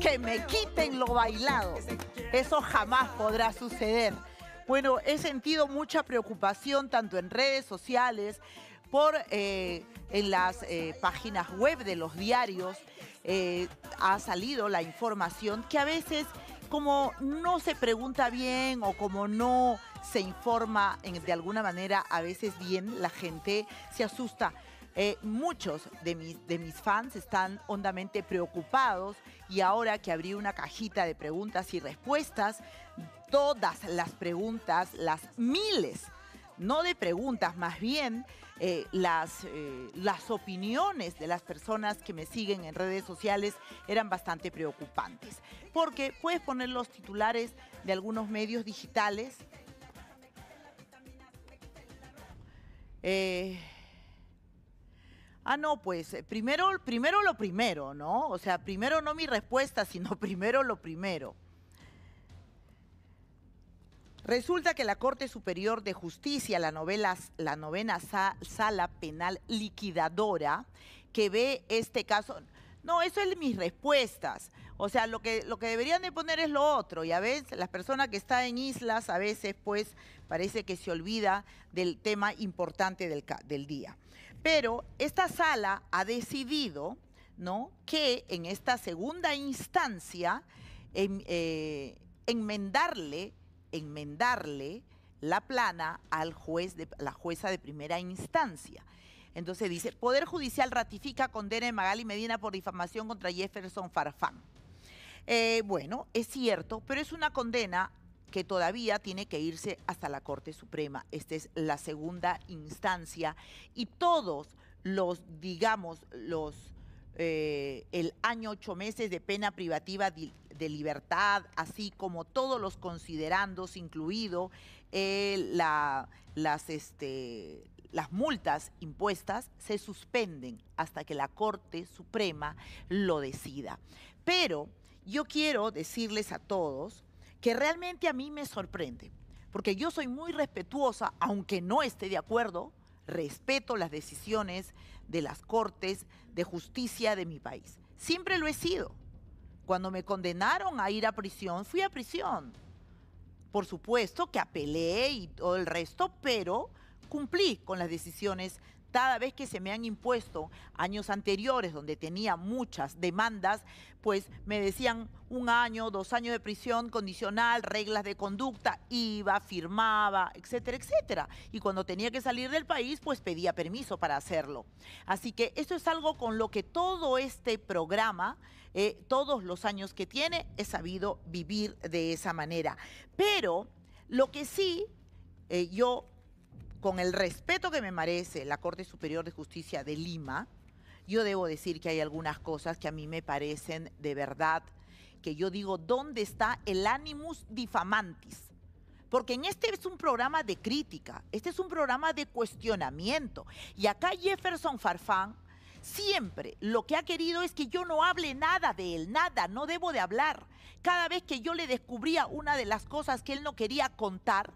que me quiten lo bailado. Eso jamás podrá suceder. Bueno, he sentido mucha preocupación tanto en redes sociales, por eh, en las eh, páginas web de los diarios eh, ha salido la información que a veces como no se pregunta bien o como no se informa de alguna manera a veces bien, la gente se asusta. Eh, muchos de mis, de mis fans están hondamente preocupados y ahora que abrí una cajita de preguntas y respuestas, todas las preguntas, las miles, no de preguntas, más bien eh, las, eh, las opiniones de las personas que me siguen en redes sociales eran bastante preocupantes. Porque puedes poner los titulares de algunos medios digitales. Eh, Ah, no, pues eh, primero, primero lo primero, ¿no? O sea, primero no mi respuesta, sino primero lo primero. Resulta que la Corte Superior de Justicia, la, la novena sala penal liquidadora, que ve este caso, no, eso es mis respuestas. O sea, lo que, lo que deberían de poner es lo otro. Y a veces las personas que están en islas a veces pues parece que se olvida del tema importante del día. Pero esta sala ha decidido ¿no? que en esta segunda instancia em, eh, enmendarle, enmendarle la plana al juez de la jueza de primera instancia. Entonces dice, Poder Judicial ratifica condena de Magali Medina por difamación contra Jefferson Farfán. Eh, bueno, es cierto, pero es una condena que todavía tiene que irse hasta la Corte Suprema. Esta es la segunda instancia y todos los, digamos, los... Eh, el año ocho meses de pena privativa de, libertad, así como todos los considerandos, incluido eh, la, las, este, las multas impuestas, se suspenden hasta que la Corte Suprema lo decida. Pero yo quiero decirles a todos que realmente a mí me sorprende, porque yo soy muy respetuosa, aunque no esté de acuerdo, respeto las decisiones de las Cortes de Justicia de mi país. Siempre lo he sido. Cuando me condenaron a ir a prisión, fui a prisión. Por supuesto que apelé y todo el resto, pero cumplí con las decisiones cada vez que se me han impuesto años anteriores donde tenía muchas demandas, pues me decían un año, dos años de prisión condicional, reglas de conducta, iba, firmaba, etcétera, etcétera. Y cuando tenía que salir del país, pues pedía permiso para hacerlo. Así que esto es algo con lo que todo este programa, eh, todos los años que tiene, he sabido vivir de esa manera. Pero lo que sí eh, yo con el respeto que me merece la Corte Superior de Justicia de Lima, yo debo decir que hay algunas cosas que a mí me parecen de verdad, que yo digo, ¿dónde está el animus difamantis? Porque en este es un programa de crítica, este es un programa de cuestionamiento. Y acá Jefferson Farfán siempre lo que ha querido es que yo no hable nada de él, nada, no debo de hablar. Cada vez que yo le descubría una de las cosas que él no quería contar,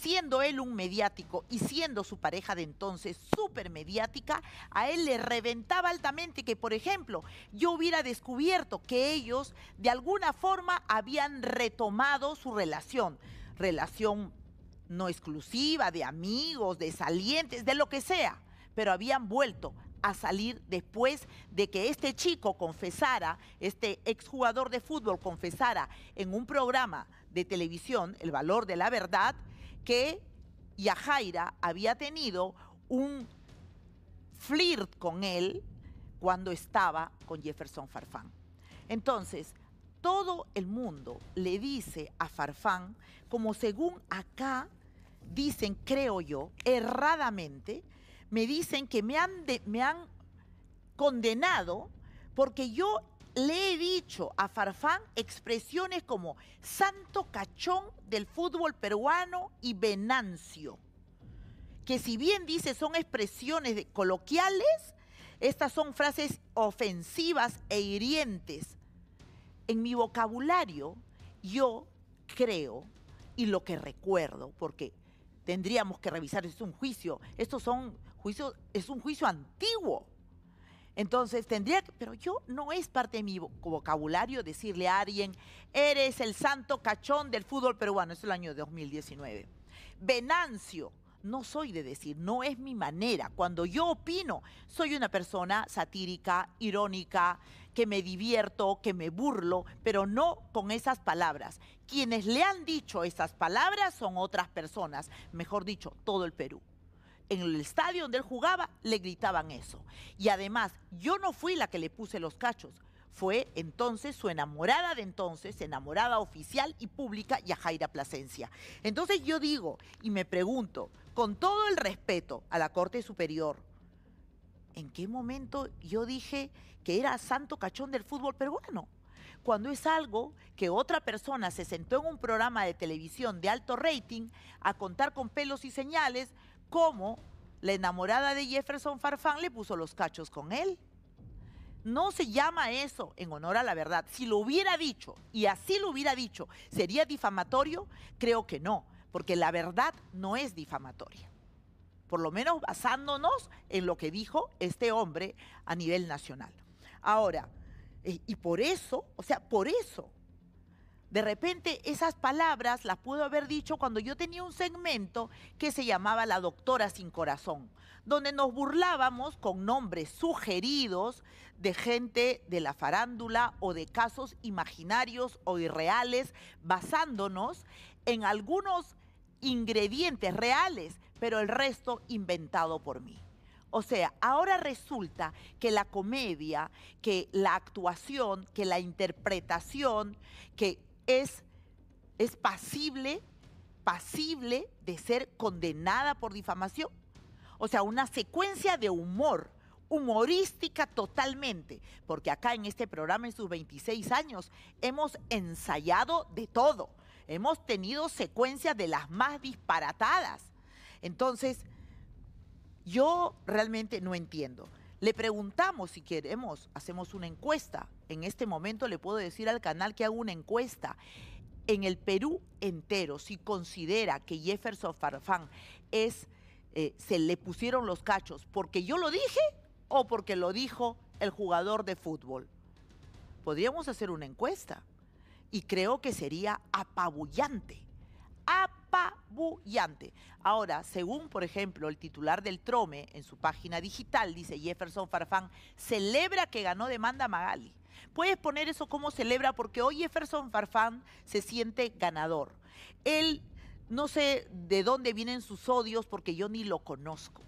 Siendo él un mediático y siendo su pareja de entonces súper mediática, a él le reventaba altamente que, por ejemplo, yo hubiera descubierto que ellos de alguna forma habían retomado su relación, relación no exclusiva, de amigos, de salientes, de lo que sea, pero habían vuelto a salir después de que este chico confesara, este exjugador de fútbol confesara en un programa de televisión el valor de la verdad que Yajaira había tenido un flirt con él cuando estaba con Jefferson Farfán. Entonces, todo el mundo le dice a Farfán, como según acá dicen, creo yo, erradamente, me dicen que me han, me han condenado porque yo le he dicho a Farfán expresiones como santo cachón del fútbol peruano y venancio, que si bien dice son expresiones coloquiales, estas son frases ofensivas e hirientes. En mi vocabulario yo creo y lo que recuerdo, porque tendríamos que revisar, es un juicio, estos son juicios, es un juicio antiguo entonces tendría que, pero yo no es parte de mi vocabulario decirle a alguien, eres el santo cachón del fútbol peruano, es el año 2019. Venancio, no soy de decir, no es mi manera. Cuando yo opino, soy una persona satírica, irónica, que me divierto, que me burlo, pero no con esas palabras. Quienes le han dicho esas palabras son otras personas, mejor dicho, todo el Perú en el estadio donde él jugaba le gritaban eso. Y además, yo no fui la que le puse los cachos. Fue entonces su enamorada de entonces, enamorada oficial y pública, Yajaira Plasencia. Entonces yo digo y me pregunto, con todo el respeto a la Corte Superior, ¿en qué momento yo dije que era santo cachón del fútbol peruano? cuando es algo que otra persona se sentó en un programa de televisión de alto rating a contar con pelos y señales, cómo la enamorada de Jefferson Farfán le puso los cachos con él. No se llama eso en honor a la verdad. Si lo hubiera dicho y así lo hubiera dicho, ¿sería difamatorio? Creo que no, porque la verdad no es difamatoria. Por lo menos basándonos en lo que dijo este hombre a nivel nacional. Ahora, eh, y por eso, o sea, por eso de repente esas palabras las pudo haber dicho cuando yo tenía un segmento que se llamaba La Doctora Sin Corazón, donde nos burlábamos con nombres sugeridos de gente de la farándula o de casos imaginarios o irreales, basándonos en algunos ingredientes reales, pero el resto inventado por mí. O sea, ahora resulta que la comedia, que la actuación, que la interpretación, que es, es pasible, pasible de ser condenada por difamación. O sea, una secuencia de humor, humorística totalmente, porque acá en este programa, en sus 26 años, hemos ensayado de todo. Hemos tenido secuencias de las más disparatadas. Entonces, yo realmente no entiendo. Le preguntamos si queremos, hacemos una encuesta. En este momento le puedo decir al canal que hago una encuesta. En el Perú entero, si considera que Jefferson Farfán es, eh, se le pusieron los cachos porque yo lo dije o porque lo dijo el jugador de fútbol. Podríamos hacer una encuesta y creo que sería apabullante, apabullante Ahora, según por ejemplo el titular del Trome en su página digital, dice Jefferson Farfán, celebra que ganó demanda Magali. Puedes poner eso como celebra porque hoy Jefferson Farfán se siente ganador. Él no sé de dónde vienen sus odios porque yo ni lo conozco.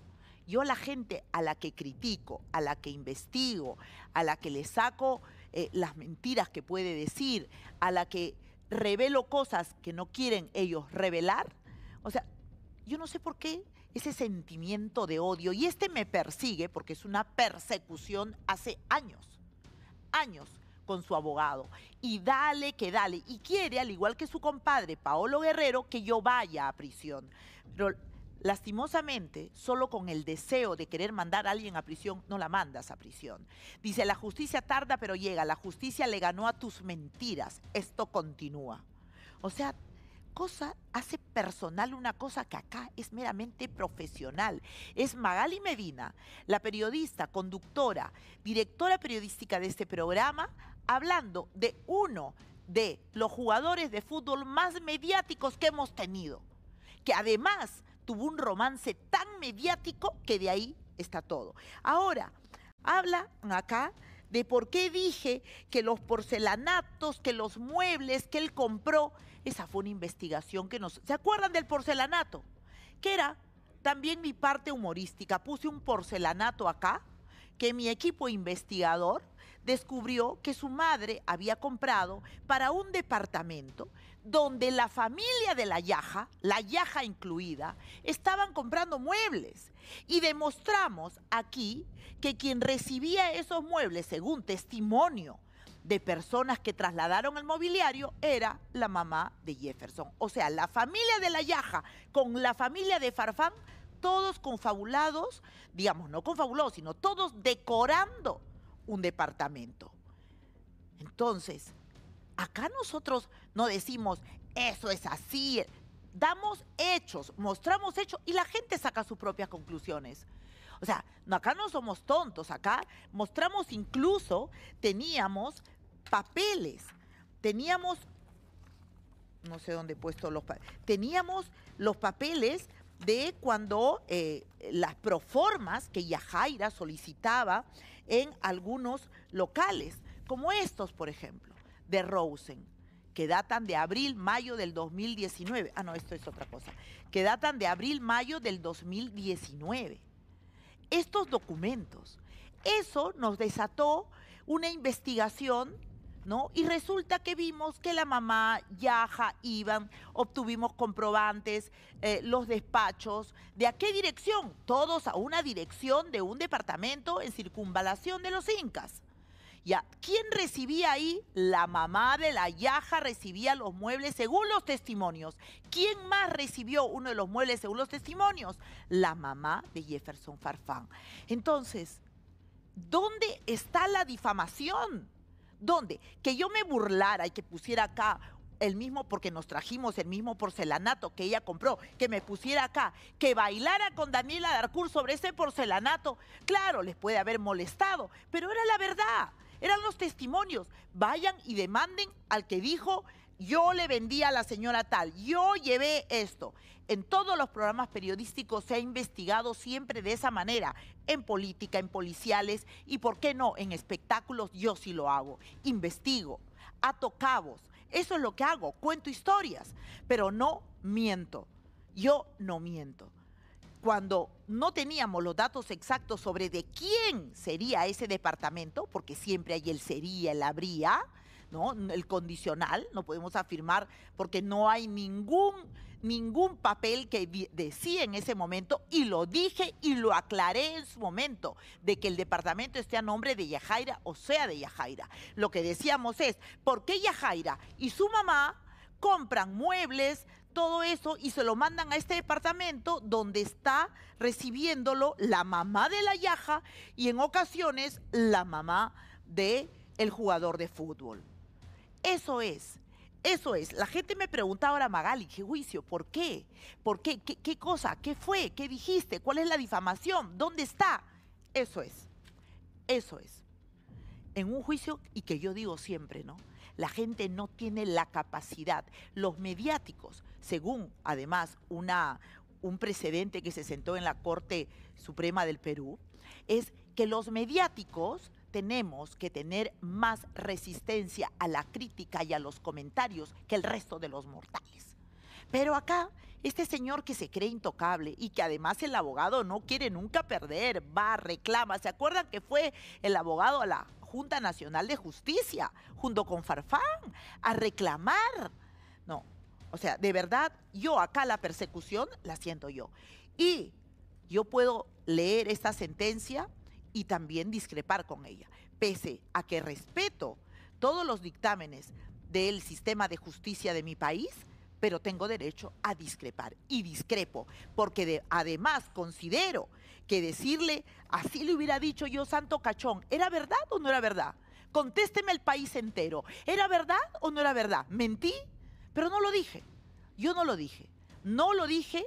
Yo a la gente a la que critico, a la que investigo, a la que le saco eh, las mentiras que puede decir, a la que revelo cosas que no quieren ellos revelar. O sea, yo no sé por qué ese sentimiento de odio, y este me persigue porque es una persecución hace años, años con su abogado. Y dale que dale. Y quiere, al igual que su compadre Paolo Guerrero, que yo vaya a prisión. Pero Lastimosamente, solo con el deseo de querer mandar a alguien a prisión, no la mandas a prisión. Dice, la justicia tarda pero llega, la justicia le ganó a tus mentiras, esto continúa. O sea, cosa hace personal una cosa que acá es meramente profesional. Es Magali Medina, la periodista, conductora, directora periodística de este programa, hablando de uno de los jugadores de fútbol más mediáticos que hemos tenido, que además tuvo un romance tan mediático que de ahí está todo. Ahora, habla acá de por qué dije que los porcelanatos, que los muebles que él compró, esa fue una investigación que nos... ¿Se acuerdan del porcelanato? Que era también mi parte humorística. Puse un porcelanato acá que mi equipo investigador descubrió que su madre había comprado para un departamento donde la familia de la Yaja, la Yaja incluida, estaban comprando muebles. Y demostramos aquí que quien recibía esos muebles, según testimonio de personas que trasladaron el mobiliario, era la mamá de Jefferson. O sea, la familia de la Yaja con la familia de Farfán, todos confabulados, digamos, no confabulados, sino todos decorando un departamento. Entonces, Acá nosotros no decimos, eso es así. Damos hechos, mostramos hechos y la gente saca sus propias conclusiones. O sea, acá no somos tontos, acá mostramos incluso, teníamos papeles, teníamos, no sé dónde he puesto los papeles, teníamos los papeles de cuando eh, las proformas que Yajaira solicitaba en algunos locales, como estos, por ejemplo de Rosen, que datan de abril, mayo del 2019. Ah, no, esto es otra cosa. Que datan de abril, mayo del 2019. Estos documentos, eso nos desató una investigación ¿No? Y resulta que vimos que la mamá, Yaja, Iván, obtuvimos comprobantes, eh, los despachos, ¿de a qué dirección? Todos a una dirección de un departamento en circunvalación de los incas. ¿Quién recibía ahí? La mamá de la yaja recibía los muebles según los testimonios. ¿Quién más recibió uno de los muebles según los testimonios? La mamá de Jefferson Farfán. Entonces, ¿dónde está la difamación? ¿Dónde? Que yo me burlara y que pusiera acá el mismo, porque nos trajimos el mismo porcelanato que ella compró, que me pusiera acá, que bailara con Daniela Darcourt sobre ese porcelanato, claro, les puede haber molestado, pero era la verdad. Eran los testimonios. Vayan y demanden al que dijo, yo le vendí a la señora tal, yo llevé esto. En todos los programas periodísticos se ha investigado siempre de esa manera, en política, en policiales y, ¿por qué no?, en espectáculos, yo sí lo hago. Investigo, ato cabos, eso es lo que hago, cuento historias, pero no miento, yo no miento cuando no teníamos los datos exactos sobre de quién sería ese departamento, porque siempre hay el sería, el habría, ¿no? El condicional, no podemos afirmar porque no hay ningún ningún papel que decía en ese momento y lo dije y lo aclaré en su momento de que el departamento esté a nombre de Yajaira o sea de Yajaira. Lo que decíamos es, ¿por qué Yajaira y su mamá compran muebles, todo eso y se lo mandan a este departamento donde está recibiéndolo la mamá de la yaja y en ocasiones la mamá de el jugador de fútbol. Eso es. Eso es, la gente me pregunta ahora, Magali, ¿qué juicio? ¿Por qué? ¿Por qué? ¿Qué, qué cosa? ¿Qué fue? ¿Qué dijiste? ¿Cuál es la difamación? ¿Dónde está? Eso es, eso es. En un juicio, y que yo digo siempre, ¿no? La gente no tiene la capacidad, los mediáticos según además una, un precedente que se sentó en la Corte Suprema del Perú, es que los mediáticos tenemos que tener más resistencia a la crítica y a los comentarios que el resto de los mortales. Pero acá, este señor que se cree intocable y que además el abogado no quiere nunca perder, va, reclama. ¿Se acuerdan que fue el abogado a la Junta Nacional de Justicia, junto con Farfán, a reclamar? No, o sea, de verdad, yo acá la persecución la siento yo. Y yo puedo leer esta sentencia y también discrepar con ella, pese a que respeto todos los dictámenes del sistema de justicia de mi país, pero tengo derecho a discrepar y discrepo, porque además considero que decirle, así le hubiera dicho yo, santo cachón, ¿era verdad o no era verdad? Contésteme el país entero, ¿era verdad o no era verdad? ¿Mentí? Pero no lo dije, yo no lo dije, no lo dije,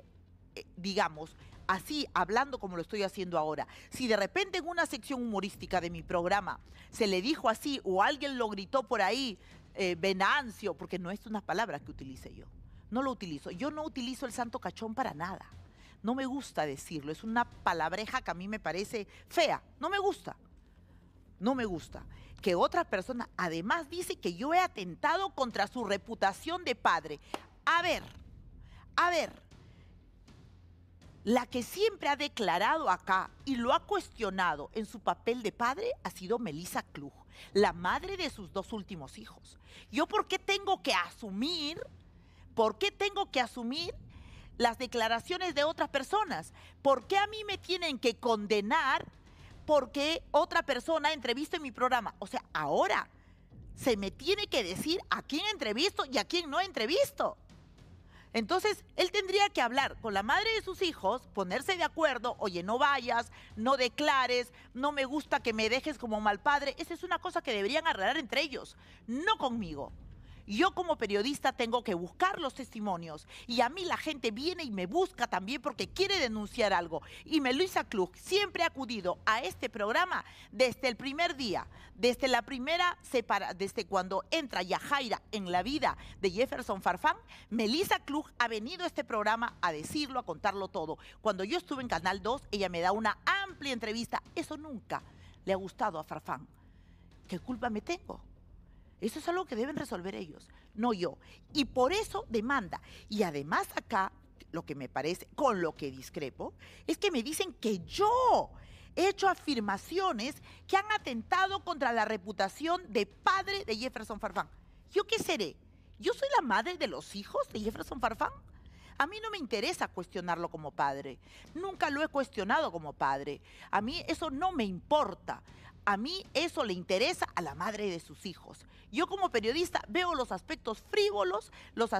eh, digamos, así, hablando como lo estoy haciendo ahora. Si de repente en una sección humorística de mi programa se le dijo así o alguien lo gritó por ahí, eh, Venancio, porque no es una palabra que utilice yo, no lo utilizo. Yo no utilizo el santo cachón para nada. No me gusta decirlo, es una palabreja que a mí me parece fea, no me gusta no me gusta que otra persona además dice que yo he atentado contra su reputación de padre. A ver, a ver, la que siempre ha declarado acá y lo ha cuestionado en su papel de padre ha sido Melissa Klug, la madre de sus dos últimos hijos. ¿Yo por qué tengo que asumir? ¿Por qué tengo que asumir las declaraciones de otras personas? ¿Por qué a mí me tienen que condenar porque otra persona entrevista en mi programa. O sea, ahora se me tiene que decir a quién entrevisto y a quién no entrevisto. Entonces, él tendría que hablar con la madre de sus hijos, ponerse de acuerdo, oye, no vayas, no declares, no me gusta que me dejes como mal padre. Esa es una cosa que deberían arreglar entre ellos, no conmigo yo como periodista tengo que buscar los testimonios y a mí la gente viene y me busca también porque quiere denunciar algo. Y Melisa Klug siempre ha acudido a este programa desde el primer día, desde la primera desde cuando entra Yajaira en la vida de Jefferson Farfán, Melisa Klug ha venido a este programa a decirlo, a contarlo todo. Cuando yo estuve en Canal 2, ella me da una amplia entrevista. Eso nunca le ha gustado a Farfán. ¿Qué culpa me tengo? Eso es algo que deben resolver ellos, no yo. Y por eso demanda. Y además acá, lo que me parece, con lo que discrepo, es que me dicen que yo he hecho afirmaciones que han atentado contra la reputación de padre de Jefferson Farfán. ¿Yo qué seré? ¿Yo soy la madre de los hijos de Jefferson Farfán? A mí no me interesa cuestionarlo como padre. Nunca lo he cuestionado como padre. A mí eso no me importa. A mí eso le interesa a la madre de sus hijos. Yo como periodista veo los aspectos frívolos, los,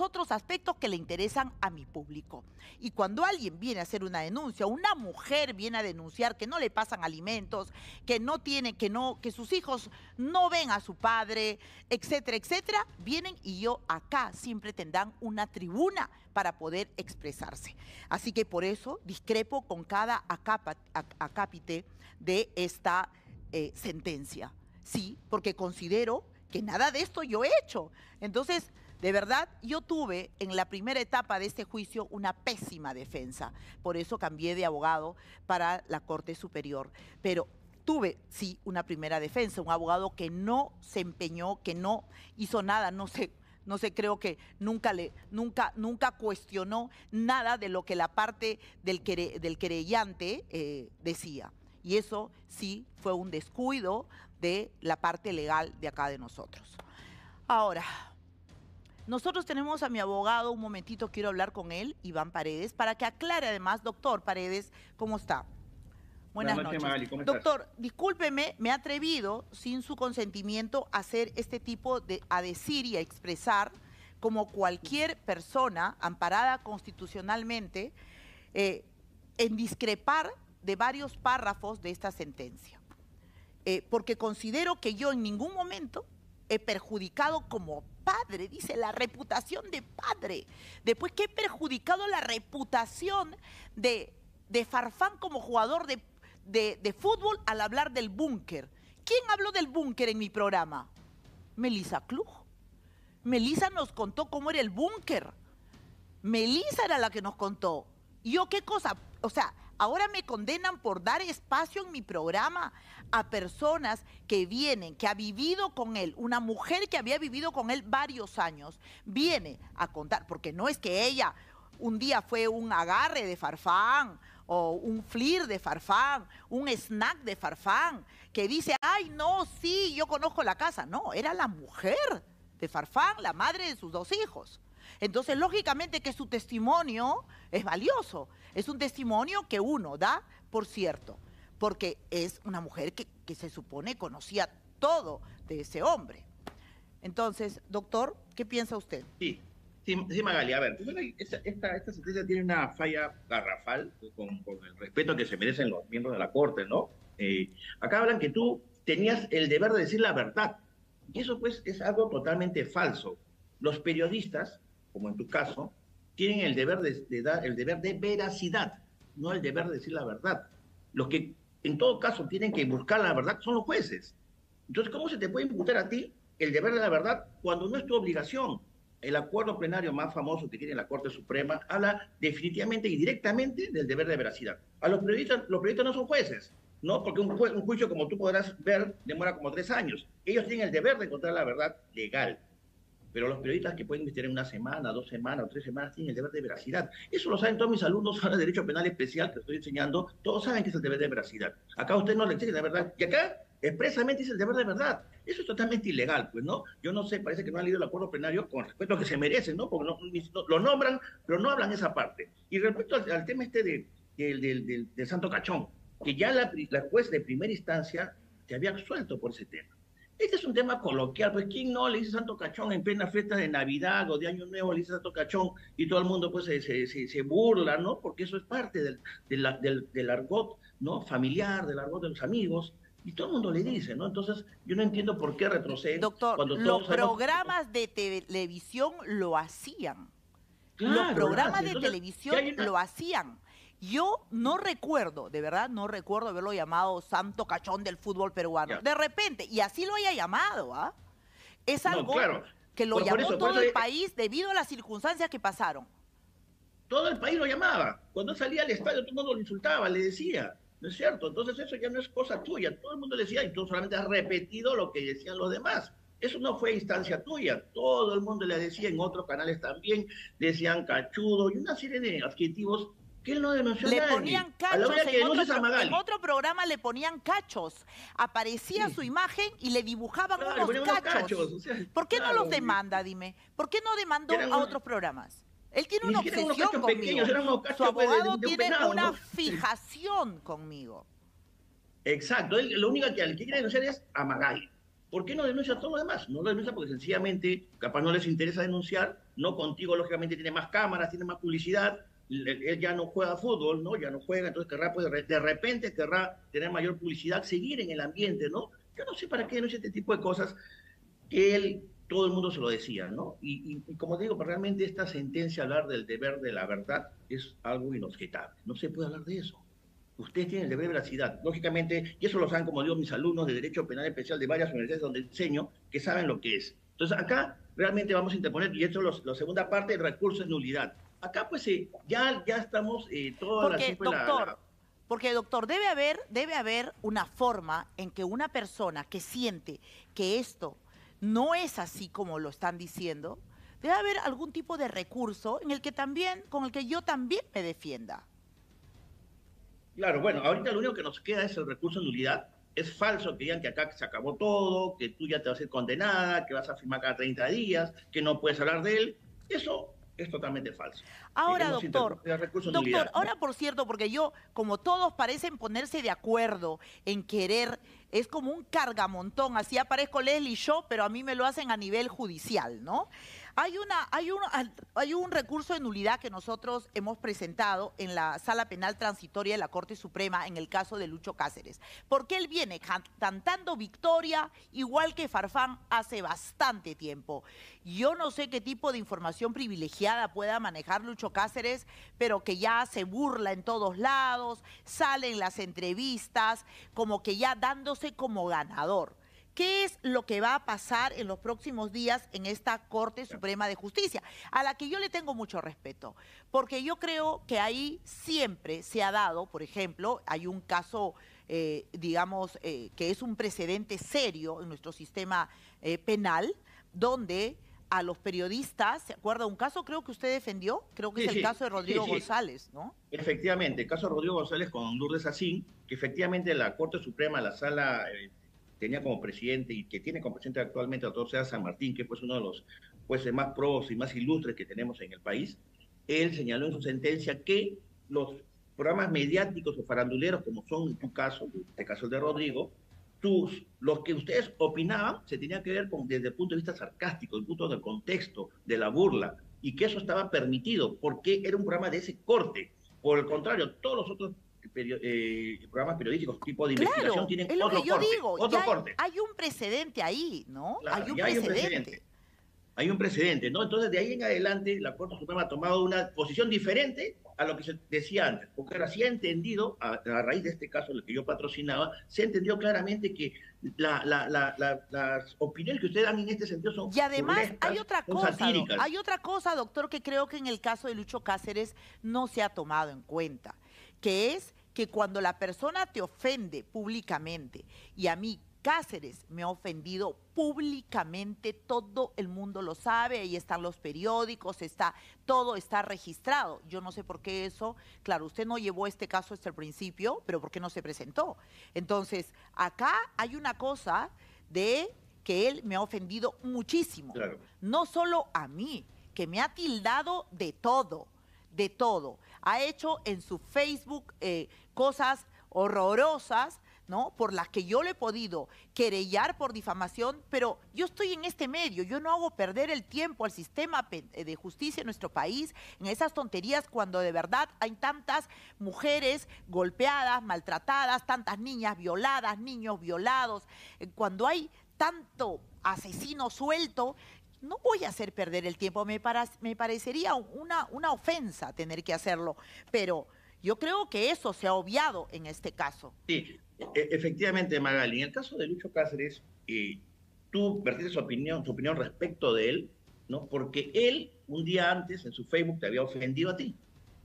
otros aspectos que le interesan a mi público. Y cuando alguien viene a hacer una denuncia, una mujer viene a denunciar que no le pasan alimentos, que no tiene, que no, que sus hijos no ven a su padre, etcétera, etcétera, vienen y yo acá siempre tendrán una tribuna para poder expresarse. Así que por eso discrepo con cada acápite de esta eh, sentencia. Sí, porque considero que nada de esto yo he hecho. Entonces, de verdad, yo tuve en la primera etapa de este juicio una pésima defensa. Por eso cambié de abogado para la Corte Superior. Pero tuve, sí, una primera defensa, un abogado que no se empeñó, que no hizo nada, no sé. No creo que nunca le, nunca, nunca cuestionó nada de lo que la parte del, del querellante eh, decía. Y eso sí fue un descuido de la parte legal de acá de nosotros. Ahora, nosotros tenemos a mi abogado, un momentito quiero hablar con él, Iván Paredes, para que aclare además, doctor Paredes, ¿cómo está? Buenas noches. Doctor, discúlpeme, me he atrevido, sin su consentimiento, a hacer este tipo de, a decir y a expresar, como cualquier persona amparada constitucionalmente, eh, en discrepar de varios párrafos de esta sentencia, eh, porque considero que yo en ningún momento he perjudicado como padre, dice, la reputación de padre, después que he perjudicado la reputación de, de Farfán como jugador de, de, fútbol al hablar del búnker. ¿Quién habló del búnker en mi programa? Melisa Klug. Melissa nos contó cómo era el búnker. Melissa era la que nos contó. yo qué cosa? O sea, Ahora me condenan por dar espacio en mi programa a personas que vienen, que ha vivido con él, una mujer que había vivido con él varios años, viene a contar, porque no es que ella un día fue un agarre de farfán o un flir de farfán, un snack de farfán, que dice, ay, no, sí, yo conozco la casa. No, era la mujer de farfán, la madre de sus dos hijos. Entonces, lógicamente que su testimonio es valioso. Es un testimonio que uno da, por cierto, porque es una mujer que, se supone conocía todo de ese hombre. Entonces, doctor, ¿qué piensa usted? Sí, sí, Magali, a ver, esta, sentencia tiene una falla garrafal con, el respeto que se merecen los miembros de la Corte, ¿no? Eh, acá hablan que tú tenías el deber de decir la verdad. Y eso pues es algo totalmente falso. Los periodistas como en tu caso, tienen el deber de, dar, el deber de veracidad, no el deber de decir la verdad. Los que en todo caso tienen que buscar la verdad son los jueces. Entonces, ¿cómo se te puede imputar a ti el deber de la verdad cuando no es tu obligación? El acuerdo plenario más famoso que tiene la Corte Suprema habla definitivamente y directamente del deber de veracidad. A los periodistas, los no son jueces, ¿no? Porque un, un juicio, como tú podrás ver, demora como tres años. Ellos tienen el deber de encontrar la verdad legal pero los periodistas que pueden investigar en una semana, dos semanas o tres semanas tienen el deber de veracidad. Eso lo saben todos mis alumnos ahora de Derecho Penal Especial que estoy enseñando, todos saben que es el deber de veracidad. Acá usted no le dice la verdad, y acá expresamente dice el deber de verdad. Eso es totalmente ilegal, pues, ¿no? Yo no sé, parece que no han leído el acuerdo plenario con respecto a que se merece, ¿no? Porque no, lo nombran, pero no hablan esa parte. Y respecto al, tema este de, del, Santo Cachón, que ya la, juez de primera instancia se había absuelto por ese tema. Este es un tema coloquial, pues ¿quién no le dice Santo Cachón en plena fiesta de Navidad o de Año Nuevo le dice Santo Cachón y todo el mundo pues se, se, burla, ¿no? Porque eso es parte del, argot, ¿no? Familiar, del argot de los amigos y todo el mundo le dice, ¿no? Entonces, yo no entiendo por qué retrocede. Doctor, cuando todos los programas de televisión lo hacían. los programas de televisión lo hacían. Yo no recuerdo, de verdad no recuerdo haberlo llamado santo cachón del fútbol peruano. De repente, y así lo haya llamado, ¿ah? Es algo que lo llamó todo el país debido a las circunstancias que pasaron. Todo el país lo llamaba. Cuando salía al estadio, todo el mundo lo insultaba, le decía. ¿No es cierto? Entonces eso ya no es cosa tuya. Todo el mundo le decía, y tú solamente has repetido lo que decían los demás. Eso no fue instancia tuya. Todo el mundo le decía, en otros canales también, decían cachudo y una serie de adjetivos ¿Qué él no denunció Le ponían cachos. A en, otro, a programa le ponían cachos. Aparecía su imagen y le dibujaban unos cachos. ¿Por qué no los demanda, dime? ¿Por qué no demandó a otros programas? Él tiene una obsesión conmigo. Pequeños, su pues, abogado tiene una fijación conmigo. Exacto. Él, lo único que, quiere denunciar es a Magali. ¿Por qué no denuncia a todo los demás? No lo denuncia porque sencillamente capaz no les interesa denunciar, no contigo lógicamente tiene más cámaras, tiene más publicidad, él ya no juega fútbol, ¿no? Ya no juega, entonces querrá, pues, de repente querrá tener mayor publicidad, seguir en el ambiente, ¿no? Yo no sé para qué, no sé este tipo de cosas que él, todo el mundo se lo decía, ¿no? Y, como digo, realmente esta sentencia, hablar del deber de la verdad, es algo inobjetable, no se puede hablar de eso. Ustedes tienen el deber de veracidad, lógicamente, y eso lo saben, como digo, mis alumnos de Derecho Penal Especial de varias universidades donde enseño, que saben lo que es. Entonces, acá realmente vamos a interponer, y esto es la segunda parte, el recurso de nulidad acá pues sí, ya, ya estamos eh, todas las doctor, Porque, doctor, debe haber, debe haber una forma en que una persona que siente que esto no es así como lo están diciendo, debe haber algún tipo de recurso en el que también, con el que yo también me defienda. Claro, bueno, ahorita lo único que nos queda es el recurso de nulidad. Es falso que digan que acá se acabó todo, que tú ya te vas a ir condenada, que vas a firmar cada 30 días, que no puedes hablar de él. Eso es totalmente falso. Ahora, doctor, doctor ahora por cierto, porque yo, como todos parecen ponerse de acuerdo en querer, es como un cargamontón, así aparezco Leslie yo, pero a mí me lo hacen a nivel judicial, ¿no? Hay, una, hay, un, hay un recurso de nulidad que nosotros hemos presentado en la Sala Penal Transitoria de la Corte Suprema en el caso de Lucho Cáceres, porque él viene cantando victoria igual que Farfán hace bastante tiempo. Yo no sé qué tipo de información privilegiada pueda manejar Lucho Cáceres, pero que ya se burla en todos lados, salen en las entrevistas, como que ya dándose como ganador qué es lo que va a pasar en los próximos días en esta Corte Suprema de Justicia, a la que yo le tengo mucho respeto, porque yo creo que ahí siempre se ha dado, por ejemplo, hay un caso... Eh, digamos, eh, que es un precedente serio en nuestro sistema eh, penal, donde a los periodistas, ¿se acuerda un caso creo que usted defendió? Creo que es el caso de Rodrigo González, ¿no? Efectivamente, el caso de Rodrigo González con Lourdes Asín, que efectivamente la Corte Suprema, la sala tenía como presidente y que tiene como presidente actualmente a sea, San Martín, que fue uno de los jueces más probos y más ilustres que tenemos en el país, él señaló en su sentencia que los programas mediáticos o faranduleros, como son en tu caso, en caso de Rodrigo, tus, los que ustedes opinaban se tenían que ver desde el punto de vista sarcástico, desde el punto del contexto, de la burla, y que eso estaba permitido, porque era un programa de ese corte. Por el contrario, todos los otros eh, programas periodísticos tipo de investigación tienen es lo otro corte, Hay, un precedente ahí, ¿no? hay, un precedente. hay, un precedente. ¿no? Entonces, de ahí en adelante, la Corte Suprema ha tomado una posición diferente a lo que se decía antes, porque ahora sí ha entendido, a, raíz de este caso, el que yo patrocinaba, se entendió claramente que la, la, las opiniones que ustedes dan en este sentido son... Y además hay otra cosa, hay otra cosa, doctor, que creo que en el caso de Lucho Cáceres no se ha tomado en cuenta, que es que cuando la persona te ofende públicamente, y a mí Cáceres me ha ofendido públicamente, todo el mundo lo sabe, ahí están los periódicos, está todo está registrado. Yo no sé por qué eso, claro, usted no llevó este caso hasta el principio, pero ¿por qué no se presentó? Entonces, acá hay una cosa de que él me ha ofendido muchísimo, no solo a mí, que me ha tildado de todo, de todo. Ha hecho en su Facebook... Eh, cosas horrorosas, ¿no? Por las que yo le he podido querellar por difamación, pero yo estoy en este medio, yo no hago perder el tiempo al sistema eh, de justicia en nuestro país en esas tonterías cuando de verdad hay tantas mujeres golpeadas, maltratadas, tantas niñas violadas, niños violados, eh, cuando hay tanto asesino suelto, no voy a hacer perder el tiempo, me, me parecería una, una ofensa tener que hacerlo, pero yo creo que eso se ha obviado en este caso. Sí, e, efectivamente, Magali. En el caso de Lucho Cáceres, eh, tú vertiste su opinión, tu opinión respecto de él, ¿no? Porque él, un día antes, en su Facebook, te había ofendido a ti,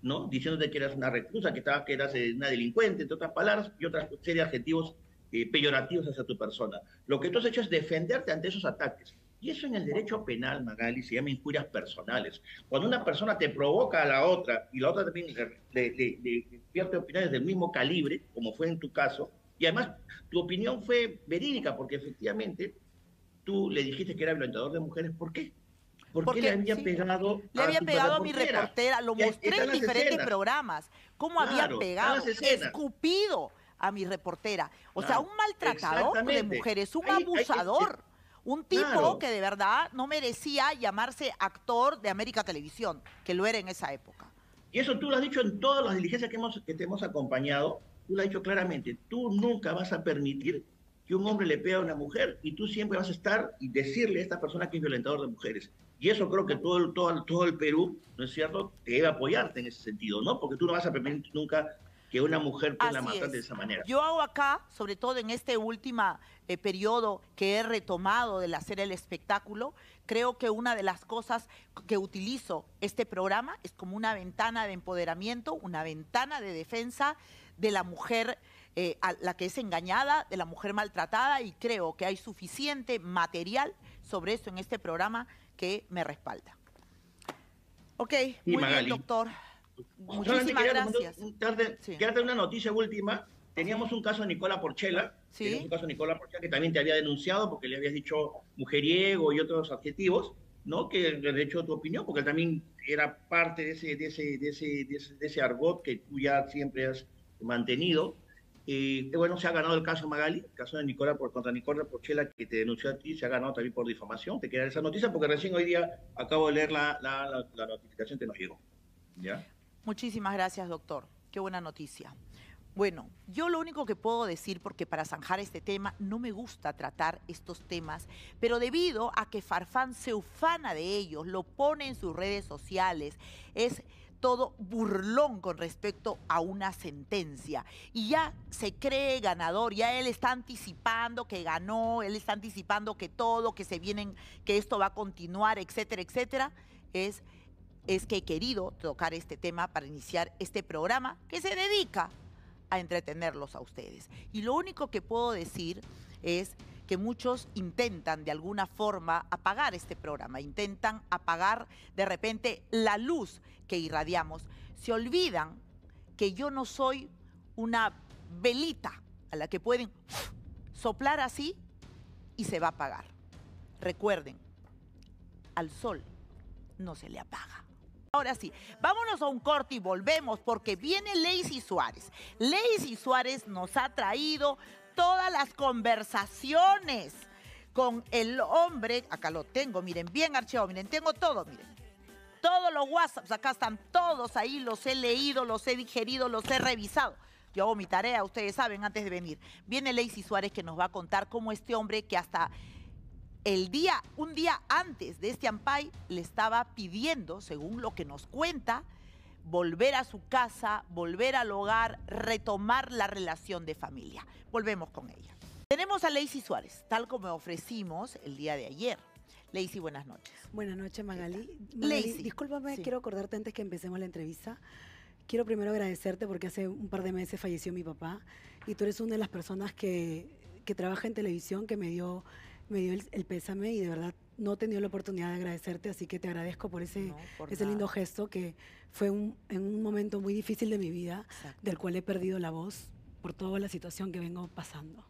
¿no? Diciéndote que eras una reclusa, que, estabas, que eras eh, una delincuente, entre otras palabras, y otra serie de adjetivos eh, peyorativos hacia tu persona. Lo que tú has hecho es defenderte ante esos ataques. Y eso en el derecho penal, Magali, se llama injurias personales. Cuando una persona te provoca a la otra y la otra también le, pierde opiniones del mismo calibre, como fue en tu caso, y además tu opinión fue verídica, porque efectivamente tú le dijiste que era violentador de mujeres, ¿por qué? ¿Por Porque, qué le había pegado Le había pegado a mi reportera, lo mostré en diferentes programas, cómo había pegado, escupido a mi reportera. O sea, un maltratador de mujeres, un abusador. Un tipo que de verdad no merecía llamarse actor de América Televisión, que lo era en esa época. Y eso tú lo has dicho en todas las diligencias que, hemos, que te hemos acompañado, tú lo has dicho claramente, tú nunca vas a permitir que un hombre le pegue a una mujer y tú siempre vas a estar y decirle a esta persona que es violentador de mujeres. Y eso creo que todo el, todo, todo el Perú, ¿no es cierto?, te debe apoyarte en ese sentido, ¿no? Porque tú no vas a permitir nunca que una mujer pueda matar de esa manera. Yo hago acá, sobre todo en este último eh, periodo que he retomado del hacer el espectáculo, creo que una de las cosas que utilizo este programa es como una ventana de empoderamiento, una ventana de defensa de la mujer. Eh, a la que es engañada, de la mujer maltratada, y creo que hay suficiente material sobre eso en este programa que me respalda. Ok, muy bien, doctor. Muchísimas gracias. Quédate, una noticia última. Teníamos un caso de Nicola Porchela, ¿Sí? un caso de Nicola Porchela que también te había denunciado porque le habías dicho mujeriego y otros adjetivos, ¿no? Que de hecho tu opinión, porque también era parte de ese, de ese, de ese, de ese, argot que tú ya siempre has mantenido. Eh, bueno, se ha ganado el caso Magali, el caso de Nicola por, contra Nicola Porchela, que te denunció a ti, se ha ganado también por difamación. Te queda esa noticia porque recién hoy día acabo de leer la, la, notificación que nos llegó. ¿Ya? Muchísimas gracias, doctor. Qué buena noticia. Bueno, yo lo único que puedo decir, porque para zanjar este tema, no me gusta tratar estos temas, pero debido a que Farfán se ufana de ellos, lo pone en sus redes sociales, es todo burlón con respecto a una sentencia. Y ya se cree ganador, ya él está anticipando que ganó, él está anticipando que todo, que se vienen, que esto va a continuar, etcétera, etcétera. Es es que he querido tocar este tema para iniciar este programa que se dedica a entretenerlos a ustedes. Y lo único que puedo decir es que muchos intentan de alguna forma apagar este programa, intentan apagar de repente la luz que irradiamos. Se olvidan que yo no soy una velita a la que pueden soplar así y se va a apagar. Recuerden, al sol no se le apaga. Ahora sí, vámonos a un corte y volvemos porque viene Lacey Suárez. Lacey Suárez nos ha traído todas las conversaciones con el hombre, acá lo tengo, miren, bien archivado, miren, tengo todo, miren. Todos los WhatsApps, acá están todos ahí, los he leído, los he digerido, los he revisado. Yo hago mi tarea, ustedes saben, antes de venir. Viene Lacey Suárez que nos va a contar cómo este hombre que hasta el día, un día antes de este ampay, le estaba pidiendo, según lo que nos cuenta, volver a su casa, volver al hogar, retomar la relación de familia. Volvemos con ella. Tenemos a Lacey Suárez, tal como ofrecimos el día de ayer. Lacey, buenas noches. Buenas noches, Magali. Lacey, discúlpame, quiero acordarte antes que empecemos la entrevista. Quiero primero agradecerte porque hace un par de meses falleció mi papá y tú eres una de las personas que, que trabaja en televisión que me dio me dio el, pésame y de verdad no he tenido la oportunidad de agradecerte, así que te agradezco por ese, ese lindo gesto que fue un, en un momento muy difícil de mi vida, del cual he perdido la voz por toda la situación que vengo pasando.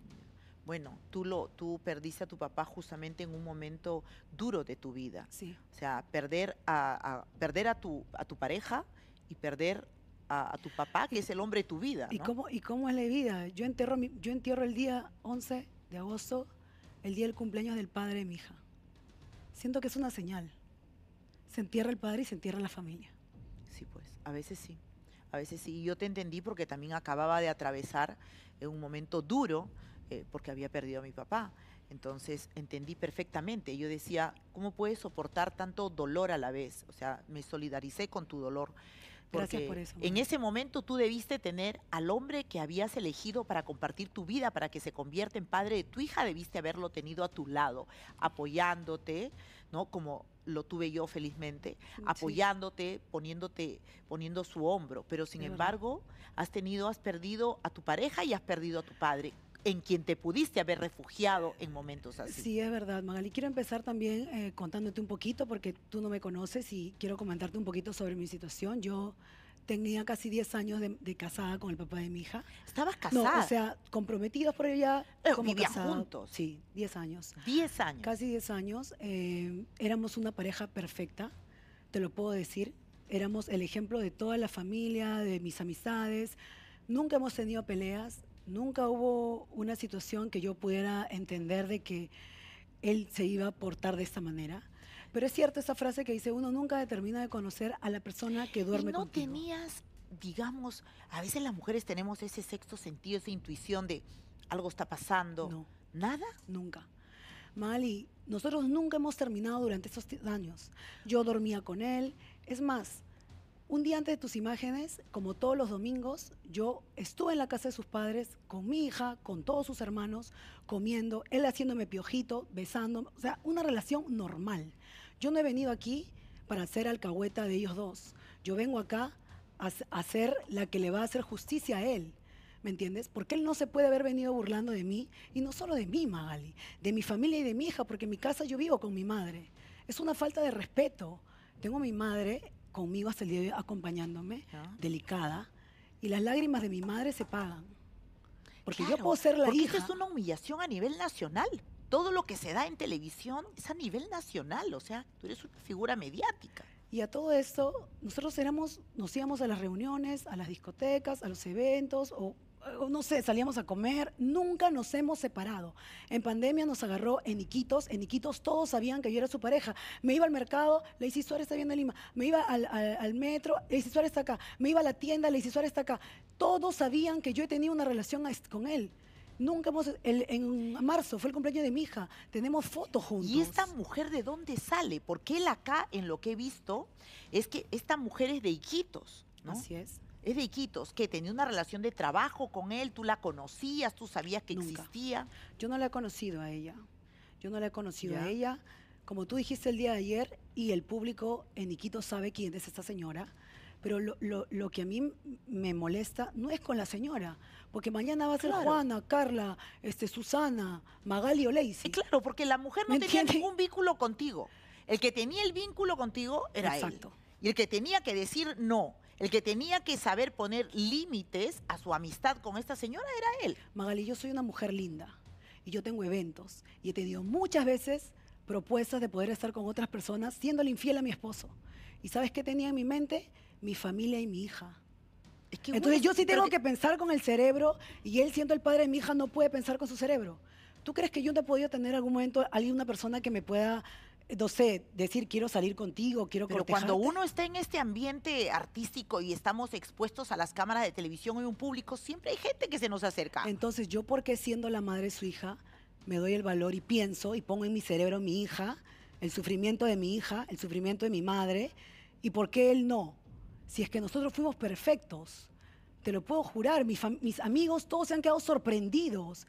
Bueno, tú, lo, tú perdiste a tu papá justamente en un momento duro de tu vida. Sí. O sea, perder a, perder a, tu, a tu pareja y perder a, tu papá, que es el hombre de tu vida. ¿Y, cómo, ¿Y cómo es la vida? Yo entierro, yo entierro el día 11 de agosto el día del cumpleaños del padre de mi hija. Siento que es una señal. Se entierra el padre y se entierra la familia. Sí, pues, a veces sí. A veces sí. Yo te entendí porque también acababa de atravesar eh, un momento duro eh, porque había perdido a mi papá. Entonces entendí perfectamente. Yo decía, ¿cómo puedes soportar tanto dolor a la vez? O sea, me solidaricé con tu dolor. En ese momento tú debiste tener al hombre que habías elegido para compartir tu vida, para que se convierta en padre de tu hija, debiste haberlo tenido a tu lado, apoyándote, ¿no? Como lo tuve yo felizmente, apoyándote, poniéndote, poniendo su hombro. Pero sin embargo, has tenido, has perdido a tu pareja y has perdido a tu padre en quien te pudiste haber refugiado en momentos así. Sí, es verdad, Magali. Quiero empezar también eh, contándote un poquito, porque tú no me conoces y quiero comentarte un poquito sobre mi situación. Yo tenía casi 10 años de, casada con el papá de mi hija. ¿Estabas casada? No, o sea, comprometidos, por ella. Eh, como vivían juntos. Sí, 10 años. 10 años. Casi 10 años. Eh, éramos una pareja perfecta, te lo puedo decir. Éramos el ejemplo de toda la familia, de mis amistades. Nunca hemos tenido peleas nunca hubo una situación que yo pudiera entender de que él se iba a portar de esta manera. Pero es cierto esa frase que dice, uno nunca determina de conocer a la persona que duerme ¿Y no tenías, digamos, a veces las mujeres tenemos ese sexto sentido, esa intuición de algo está pasando? No. ¿Nada? Nunca. Mali, nosotros nunca hemos terminado durante esos años. Yo dormía con él. Es más, un día antes de tus imágenes, como todos los domingos, yo estuve en la casa de sus padres con mi hija, con todos sus hermanos, comiendo, él haciéndome piojito, besándome, o sea, una relación normal. Yo no he venido aquí para ser alcahueta de ellos dos. Yo vengo acá a, hacer ser la que le va a hacer justicia a él. ¿me entiendes? Porque él no se puede haber venido burlando de mí, y no solo de mí, Magali, de mi familia y de mi hija, porque en mi casa yo vivo con mi madre. Es una falta de respeto. Tengo mi madre conmigo hasta el día de hoy acompañándome, delicada, y las lágrimas de mi madre se pagan. Porque yo puedo ser la hija. es una humillación a nivel nacional. Todo lo que se da en televisión es a nivel nacional, o sea, tú eres una figura mediática. Y a todo esto, nosotros éramos, nos íbamos a las reuniones, a las discotecas, a los eventos, o no sé, salíamos a comer, nunca nos hemos separado. En pandemia nos agarró en Iquitos, en Iquitos todos sabían que yo era su pareja. Me iba al mercado, hice, Suárez está viendo en Lima, me iba al, al, al metro, Suárez está acá, me iba a la tienda, hice, Suárez está acá. Todos sabían que yo he tenido una relación con él. Nunca hemos, el, en marzo fue el cumpleaños de mi hija, tenemos fotos juntos. ¿Y esta mujer de dónde sale? Porque él acá, en lo que he visto, es que esta mujer es de Iquitos. ¿no? Así es. Es de Iquitos, que tenía una relación de trabajo con él, tú la conocías, tú sabías que existía. Yo no la he conocido a ella. Yo no la he conocido a ella. Como tú dijiste el día de ayer, y el público en Iquitos sabe quién es esta señora, pero lo, que a mí me molesta no es con la señora, porque mañana va a ser Juana, Carla, este, Susana, Magali o Lacey. claro, porque la mujer no tenía ningún vínculo contigo. El que tenía el vínculo contigo era Exacto. Y el que tenía que decir no el que tenía que saber poner límites a su amistad con esta señora era él. Magali, yo soy una mujer linda y yo tengo eventos y he tenido muchas veces propuestas de poder estar con otras personas siendo infiel a mi esposo. ¿Y sabes qué tenía en mi mente? Mi familia y mi hija. Entonces yo sí tengo que... pensar con el cerebro y él siendo el padre de mi hija no puede pensar con su cerebro. ¿Tú crees que yo no he podido tener algún momento una persona que me pueda no decir quiero salir contigo, quiero Pero cuando uno está en este ambiente artístico y estamos expuestos a las cámaras de televisión y un público, siempre hay gente que se nos acerca. Entonces, yo porque siendo la madre de su hija, me doy el valor y pienso y pongo en mi cerebro mi hija, el sufrimiento de mi hija, el sufrimiento de mi madre, y por qué él no. Si es que nosotros fuimos perfectos, te lo puedo jurar, mis amigos todos se han quedado sorprendidos.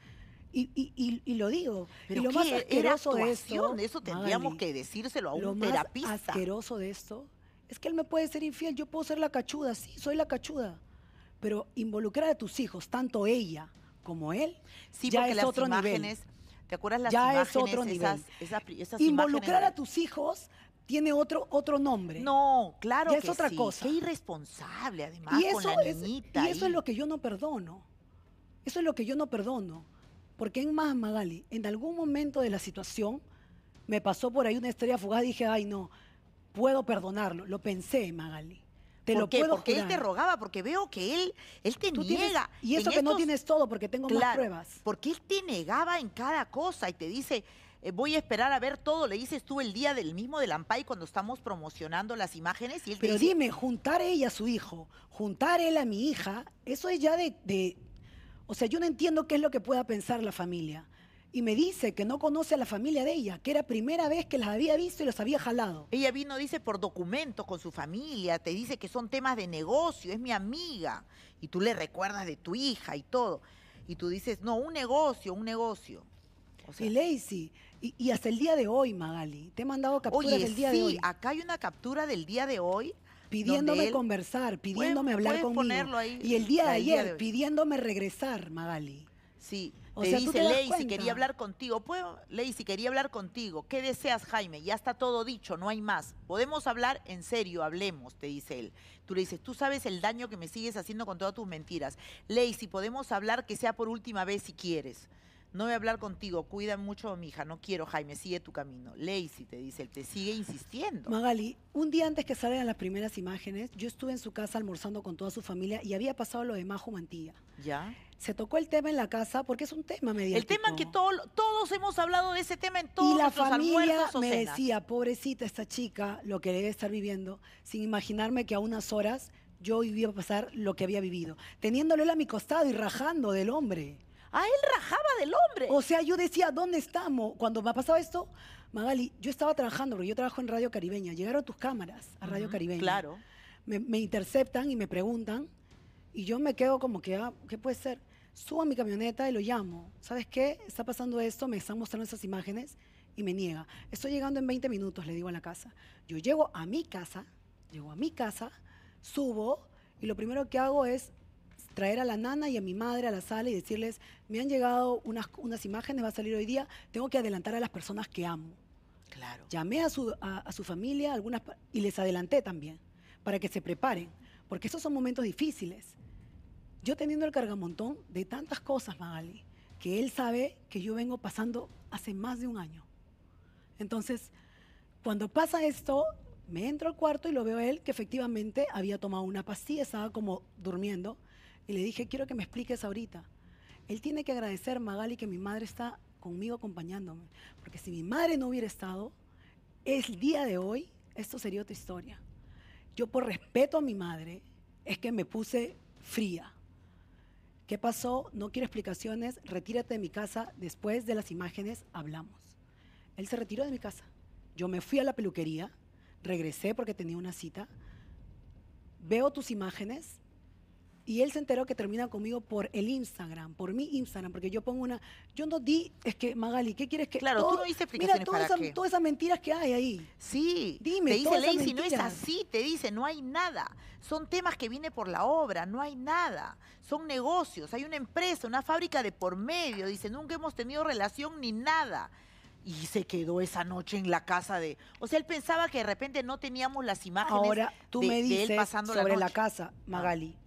Y, y, lo digo. Pero lo más asqueroso de esto. Eso tendríamos que decírselo a un terapista. asqueroso de esto es que él me puede ser infiel. Yo puedo ser la cachuda, sí, soy la cachuda. Pero involucrar a tus hijos, tanto ella como él, sí, ya es otro imágenes, nivel. ¿Te acuerdas las ya es otro nivel. involucrar a tus hijos tiene otro, otro nombre. No, claro es otra cosa. Qué irresponsable, además, y eso eso es lo que yo no perdono. Eso es lo que yo no perdono. Porque en más, Magali, en algún momento de la situación me pasó por ahí una estrella fugaz, dije, ay no, puedo perdonarlo. Lo pensé, Magali. Te lo Puedo porque él te rogaba, porque veo que él, él te niega. y eso que no tienes todo, porque tengo más pruebas. Porque él te negaba en cada cosa y te dice, eh, voy a esperar a ver todo. Le dices tú el día del mismo del Ampay cuando estamos promocionando las imágenes. Y él Pero dime, juntar ella a su hijo, juntar él a mi hija, eso es ya de, o sea, yo no entiendo qué es lo que pueda pensar la familia. Y me dice que no conoce a la familia de ella, que era primera vez que las había visto y los había jalado. Ella vino, dice, por documentos con su familia, te dice que son temas de negocio, es mi amiga. Y tú le recuerdas de tu hija y todo. Y tú dices, no, un negocio, un negocio. y y, hasta el día de hoy, Magali, te he mandado capturas oye, del día de hoy. Acá hay una captura del día de hoy pidiéndome conversar, pidiéndome hablar conmigo. y el día de ayer, pidiéndome regresar, Magali. Sí, te dice, Ley, quería hablar contigo, ¿puedo? Ley, si quería hablar contigo, ¿qué deseas, Jaime? Ya está todo dicho, no hay más. Podemos hablar en serio, hablemos, te dice él. Tú le dices, tú sabes el daño que me sigues haciendo con todas tus mentiras. Ley, si podemos hablar, que sea por última vez si quieres. No voy a hablar contigo, cuida mucho a mi hija, no quiero, Jaime, sigue tu camino. Lazy, te dice, él te sigue insistiendo. Magali, un día antes que salgan las primeras imágenes, yo estuve en su casa almorzando con toda su familia y había pasado lo de Majo Mantilla. ¿Ya? Se tocó el tema en la casa porque es un tema medio El tema que todos hemos hablado de ese tema en todos y la familia me decía, pobrecita esta chica, lo que debe estar viviendo, sin imaginarme que a unas horas yo iba a pasar lo que había vivido, teniéndole a mi costado y rajando del hombre. A él rajaba del hombre. O sea, yo decía, ¿dónde estamos? Cuando me ha pasado esto, Magali, yo estaba trabajando, porque yo trabajo en Radio Caribeña. Llegaron tus cámaras a Radio Caribeña. Claro. Me, interceptan y me preguntan. Y yo me quedo como que, ah, ¿qué puede ser? Subo a mi camioneta y lo llamo. ¿Sabes qué? Está pasando esto, me están mostrando esas imágenes y me niega. Estoy llegando en 20 minutos, le digo a la casa. Yo llego a mi casa, llego a mi casa, subo y lo primero que hago es traer a la nana y a mi madre a la sala y decirles, me han llegado unas, unas imágenes, va a salir hoy día, tengo que adelantar a las personas que amo. Claro. Llamé a su, a, su familia algunas, y les adelanté también, para que se preparen, porque esos son momentos difíciles. Yo teniendo el cargamontón de tantas cosas, Magali, que él sabe que yo vengo pasando hace más de un año. Entonces, cuando pasa esto, me entro al cuarto y lo veo a él que efectivamente había tomado una pastilla, estaba como durmiendo y le dije, quiero que me expliques ahorita. Él tiene que agradecer, Magali, que mi madre está conmigo acompañándome. Porque si mi madre no hubiera estado, el día de hoy, esto sería otra historia. Yo por respeto a mi madre, es que me puse fría. ¿Qué pasó? No quiero explicaciones, retírate de mi casa, después de las imágenes hablamos. Él se retiró de mi casa. Yo me fui a la peluquería, regresé porque tenía una cita, veo tus imágenes y él se enteró que termina conmigo por el Instagram, por mi Instagram, porque yo pongo una. Yo no di, es que Magali, ¿qué quieres que.? Claro, tú no dices explicaciones Mira, todas esas mentiras que hay ahí. Sí. Dime, Te dice si no es así, te dice, no hay nada. Son temas que vienen por la obra, no hay nada. Son negocios, hay una empresa, una fábrica de por medio. Dice, nunca hemos tenido relación ni nada y se quedó esa noche en la casa de. O sea, él pensaba que de repente no teníamos las imágenes Ahora, tú me dices él pasando sobre la, la casa, ah. Magali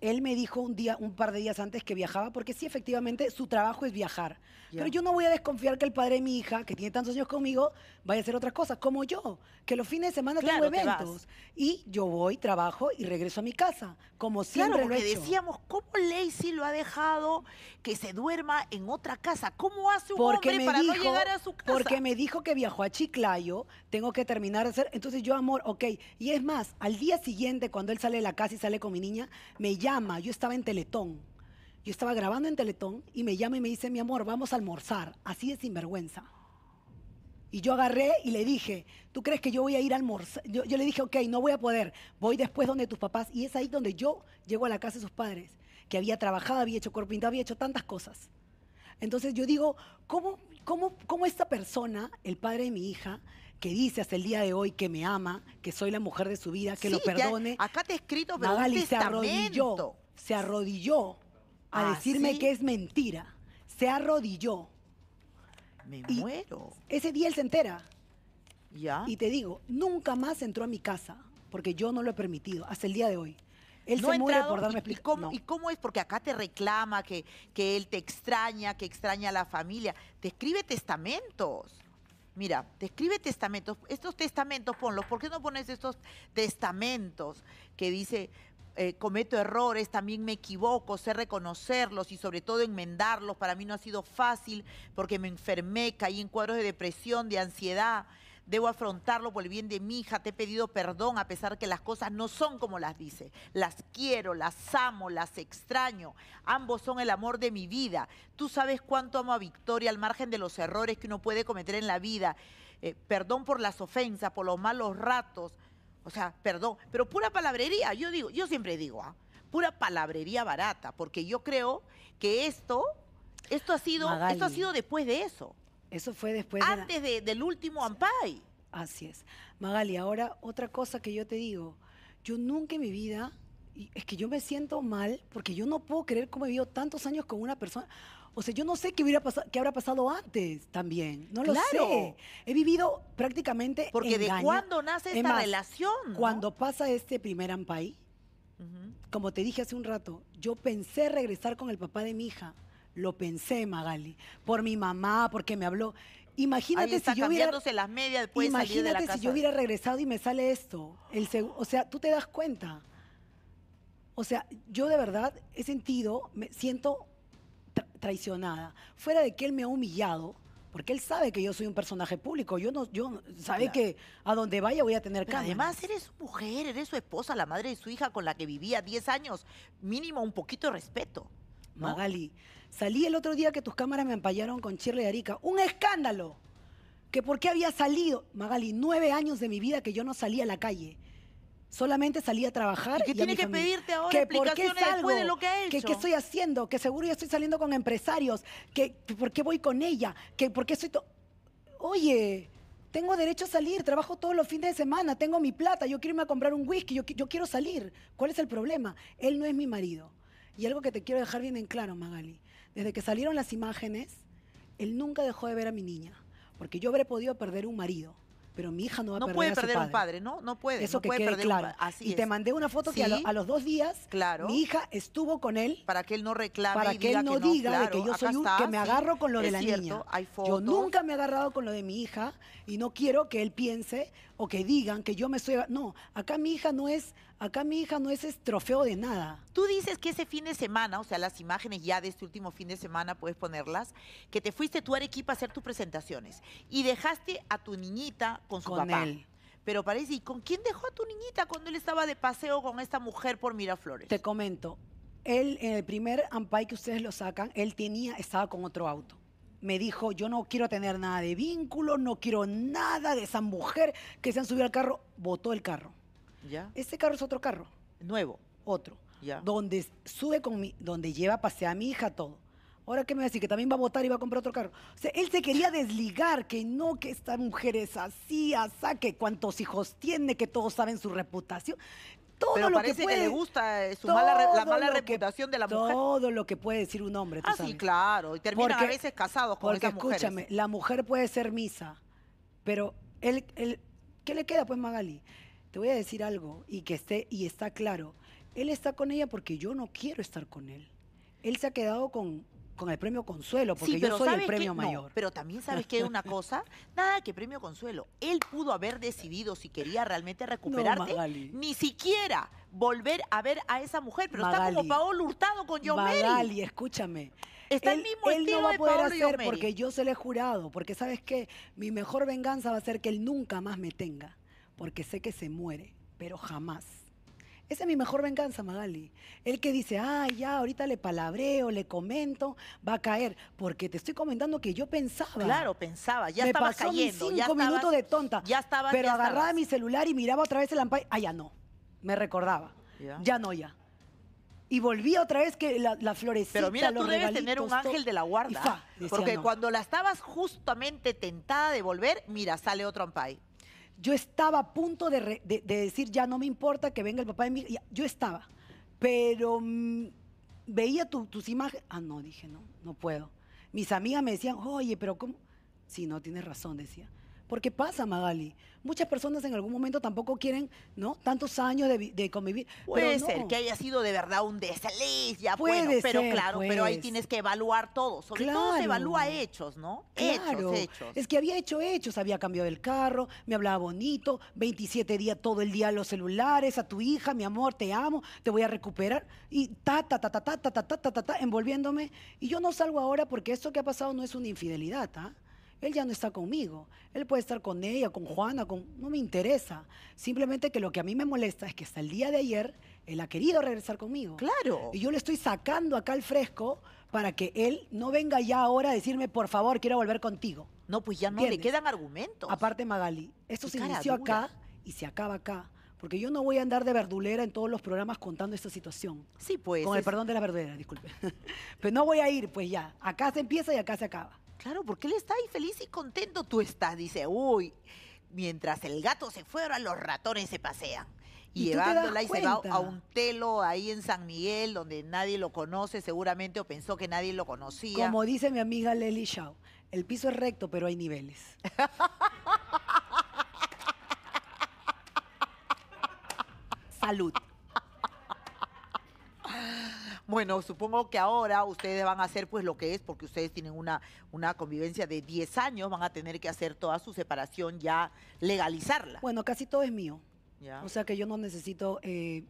él me dijo un día, un par de días antes que viajaba, porque sí, efectivamente, su trabajo es viajar. Pero yo no voy a desconfiar que el padre de mi hija, que tiene tantos años conmigo, vaya a hacer otras cosas, como yo, que los fines de semana tengo eventos. y yo voy, trabajo y regreso a mi casa, como siempre lo he hecho. decíamos, ¿cómo Lacey lo ha dejado que se duerma en otra casa? ¿Cómo hace un porque hombre para no llegar a su casa? Porque me dijo que viajó a Chiclayo, tengo que terminar de hacer... Entonces yo, amor, ok. Y es más, al día siguiente, cuando él sale de la casa y sale con mi niña, me llama llama, yo estaba en Teletón, yo estaba grabando en Teletón y me llama y me dice, mi amor, vamos a almorzar, así de sinvergüenza. Y yo agarré y le dije, ¿tú crees que yo voy a ir a almorzar? Yo, le dije, ok, no voy a poder, voy después donde tus papás. Y es ahí donde yo llego a la casa de sus padres, que había trabajado, había hecho corpinto, había hecho tantas cosas. Entonces yo digo, ¿cómo, cómo, cómo esta persona, el padre de mi hija, que dice hasta el día de hoy que me ama, que soy la mujer de su vida, que lo perdone. acá te he escrito, pero Magali se arrodilló, se arrodilló a ¿Ah, decirme que es mentira. Se arrodilló. Me muero. Ese día él se entera. Ya. Y te digo, nunca más entró a mi casa, porque yo no lo he permitido, hasta el día de hoy. Él se muere por darme explicación. ¿y, cómo, es? Porque acá te reclama que, que él te extraña, que extraña a la familia. Te escribe testamentos. Mira, describe testamentos. Estos testamentos, ponlos. ¿Por qué no pones estos testamentos que dice, eh, cometo errores, también me equivoco, sé reconocerlos y sobre todo enmendarlos. Para mí no ha sido fácil porque me enfermé, caí en cuadros de depresión, de ansiedad. Debo afrontarlo por el bien de mi hija. Te he pedido perdón a pesar que las cosas no son como las dice. Las quiero, las amo, las extraño. Ambos son el amor de mi vida. Tú sabes cuánto amo a Victoria al margen de los errores que uno puede cometer en la vida. Eh, perdón por las ofensas, por los malos ratos. O sea, perdón. Pero pura palabrería. Yo digo, yo siempre digo, ¿ah? pura palabrería barata, porque yo creo que esto, esto ha sido, esto ha sido después de eso. Eso fue después Antes del último Ampay. Así es. Magali, ahora otra cosa que yo te digo. Yo nunca en mi vida, es que yo me siento mal porque yo no puedo creer cómo he vivido tantos años con una persona. O sea, yo no sé qué, hubiera pasado, qué habrá pasado antes también. No lo sé. He vivido prácticamente. Porque de cuándo nace esta relación. Cuando pasa este primer Ampay, como te dije hace un rato, yo pensé regresar con el papá de mi hija lo pensé, Magali, por mi mamá, porque me habló. Imagínate si yo hubiera las medias si yo hubiera regresado y me sale esto. El o sea, tú te das cuenta. O sea, yo de verdad he sentido, me siento traicionada. Fuera de que él me ha humillado, porque él sabe que yo soy un personaje público. Yo no, yo sabe que a donde vaya voy a tener que además eres su mujer, eres su esposa, la madre de su hija con la que vivía 10 años. Mínimo un poquito de respeto. Magali, salí el otro día que tus cámaras me empallaron con y Arica. ¡Un escándalo! Que por qué había salido, Magali, nueve años de mi vida que yo no salía a la calle. Solamente salí a trabajar. ¿Y que tiene que pedirte ahora por qué qué estoy haciendo, que seguro yo estoy saliendo con empresarios, que por qué voy con ella, que por qué estoy... Oye, tengo derecho a salir, trabajo todos los fines de semana, tengo mi plata, yo quiero irme a comprar un whisky, yo quiero salir. ¿Cuál es el problema? Él no es mi marido. Y algo que te quiero dejar bien en claro, Magali, desde que salieron las imágenes, él nunca dejó de ver a mi niña, porque yo habré podido perder un marido, pero mi hija no va no a perder puede a su perder un padre, ¿no? No puede. Eso puede perder claro. Así y te mandé una foto que a, los dos días claro. mi hija estuvo con él. Para que él no reclame. Para que él no diga que yo soy un, que me agarro con lo de la niña. Yo nunca me he agarrado con lo de mi hija y no quiero que él piense o que digan que yo me estoy. No, acá mi hija no es Acá mi hija no es trofeo de nada. Tú dices que ese fin de semana, o sea, las imágenes ya de este último fin de semana, puedes ponerlas, que te fuiste tú a Arequipa a hacer tus presentaciones y dejaste a tu niñita con su con Él. Pero parece, ¿y con quién dejó a tu niñita cuando él estaba de paseo con esta mujer por Miraflores? Te comento, él en el primer ampay que ustedes lo sacan, él tenía, estaba con otro auto. Me dijo, yo no quiero tener nada de vínculo, no quiero nada de esa mujer que se han subido al carro, botó el carro. Este carro es otro carro. Nuevo. Otro. Donde sube con mi, donde lleva pasear a mi hija todo. Ahora qué me va a decir que también va a votar y va a comprar otro carro. O sea, él se quería desligar, que no, que esta mujer es así, asá, que cuántos hijos tiene, que todos saben su reputación. Todo Pero lo que, puede, que le gusta eh, su mala, la mala reputación de la mujer. Todo lo que puede decir un hombre. ¿tú ah, sabes? sí, claro. Y termina a veces casados con porque, mujer. mujeres. Escúchame, la mujer puede ser misa, pero él, él, ¿qué le queda pues Magali? te voy a decir algo y que esté y está claro, él está con ella porque yo no quiero estar con él. Él se ha quedado con, con el premio Consuelo, porque yo soy el premio mayor. pero también sabes que una cosa, nada que premio Consuelo. Él pudo haber decidido si quería realmente recuperarte, ni siquiera volver a ver a esa mujer, pero está como Paolo Hurtado con yo. Magali, escúchame. Está él, el mismo él no va a poder hacer porque yo se le he jurado, porque sabes que mi mejor venganza va a ser que él nunca más me tenga porque sé que se muere, pero jamás. Esa es mi mejor venganza, Magali. El que dice, ah, ya, ahorita le palabreo, le comento, va a caer. Porque te estoy comentando que yo pensaba. Claro, pensaba, ya estaba cinco minutos de tonta. Ya estaba. Pero agarraba mi celular y miraba otra vez el ampay. Ah, ya no. Me recordaba. Ya, no, ya. Y volví otra vez que la, la Pero mira, tú debes tener un ángel de la guarda. porque cuando la estabas justamente tentada de volver, mira, sale otro ampay yo estaba a punto de, decir, ya no me importa que venga el papá de mi hija. Yo estaba, pero mm, veía tus imágenes. Ah, no, dije, no, no puedo. Mis amigas me decían, oye, pero ¿cómo? Sí, no, tienes razón, decía. Porque pasa, Magali. Muchas personas en algún momento tampoco quieren, ¿no? Tantos años de, convivir. Puede ser que haya sido de verdad un desliz, ya Puede bueno, pero claro, pero ahí tienes que evaluar todo. Sobre claro. todo se evalúa hechos, ¿no? Hechos, hechos. Es que había hecho hechos, había cambiado el carro, me hablaba bonito, 27 días todo el día los celulares, a tu hija, mi amor, te amo, te voy a recuperar. Y ta, ta, ta, ta, ta, ta, ta, ta, ta, ta, envolviéndome. Y yo no salgo ahora porque esto que ha pasado no es una infidelidad, ¿ah? Él ya no está conmigo. Él puede estar con ella, con Juana, con... No me interesa. Simplemente que lo que a mí me molesta es que hasta el día de ayer él ha querido regresar conmigo. Claro. Y yo le estoy sacando acá al fresco para que él no venga ya ahora a decirme, por favor, quiero volver contigo. No, pues ya no le quedan argumentos. Aparte, Magali, esto se inició acá y se acaba acá. Porque yo no voy a andar de verdulera en todos los programas contando esta situación. Sí, pues. Con el perdón de la verdulera, disculpe. Pero no voy a ir, pues ya. Acá se empieza y acá se acaba. Claro, porque él está ahí feliz y contento, tú estás, dice, uy, mientras el gato se fuera, los ratones se pasean. Y, llevándola y se va a un telo ahí en San Miguel, donde nadie lo conoce seguramente o pensó que nadie lo conocía. Como dice mi amiga Lely Shaw, el piso es recto, pero hay niveles. Salud. Bueno, supongo que ahora ustedes van a hacer pues lo que es, porque ustedes tienen una, una convivencia de 10 años, van a tener que hacer toda su separación ya, legalizarla. Bueno, casi todo es mío. Ya. O sea que yo no necesito eh,